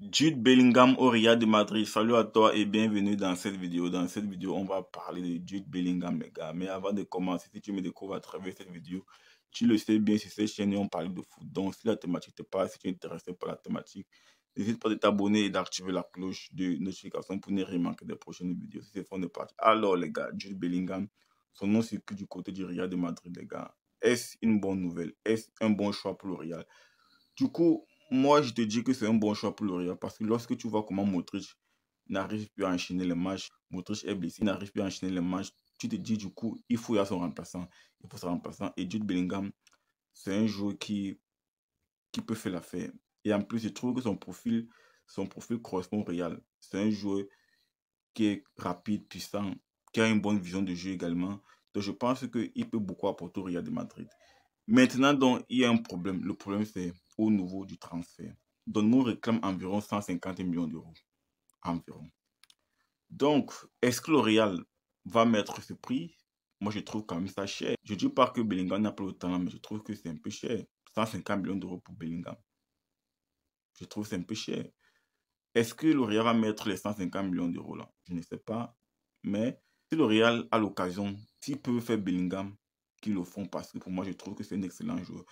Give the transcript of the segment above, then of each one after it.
Jude Bellingham RIA de Madrid, salut à toi et bienvenue dans cette vidéo. Dans cette vidéo, on va parler de Jude Bellingham, les gars. Mais avant de commencer, si tu me découvres à travers cette vidéo, tu le sais bien, sur cette chaîne, on parle de foot. Donc, si la thématique te parle, si tu es intéressé par la thématique, n'hésite pas de t'abonner et d'activer la cloche de notification pour ne rien manquer des prochaines vidéos. Si c'est fond de partie. Alors, les gars, Jude Bellingham, son nom circule du côté du Real de Madrid, les gars. Est-ce une bonne nouvelle Est-ce un bon choix pour le Real Du coup, moi, je te dis que c'est un bon choix pour le Real parce que lorsque tu vois comment Modric n'arrive plus à enchaîner les matchs, Modric est blessé, n'arrive plus à enchaîner les matchs, tu te dis du coup, il faut y avoir son remplaçant. Il faut son remplaçant. Et Jude Bellingham, c'est un joueur qui, qui peut faire l'affaire. Et en plus, je trouve que son profil, son profil correspond au Real. C'est un joueur qui est rapide, puissant, qui a une bonne vision de jeu également. Donc, je pense qu'il peut beaucoup apporter au Real de Madrid. Maintenant, donc, il y a un problème. Le problème, c'est au niveau du transfert. nous réclame environ 150 millions d'euros. Environ. Donc, est-ce que L'Oréal va mettre ce prix Moi, je trouve quand même ça cher. Je dis pas que Bellingham n'a pas le talent, mais je trouve que c'est un peu cher. 150 millions d'euros pour Bellingham. Je trouve c'est un peu cher. Est-ce que L'Oréal va mettre les 150 millions d'euros là Je ne sais pas. Mais si L'Oréal a l'occasion, s'il peut faire Bellingham, qu'ils le font parce que pour moi, je trouve que c'est un excellent joueur.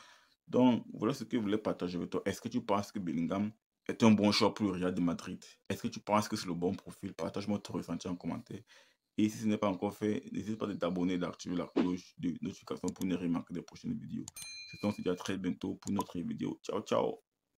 Donc, voilà ce que je voulais partager avec toi. Est-ce que tu penses que Bellingham est un bon choix pour le Real de Madrid Est-ce que tu penses que c'est le bon profil Partage-moi ton ressenti en commentaire. Et si ce n'est pas encore fait, n'hésite pas à t'abonner et d'activer la cloche de notification pour ne rien manquer des prochaines vidéos. C'est donc à très bientôt pour une autre vidéo. Ciao, ciao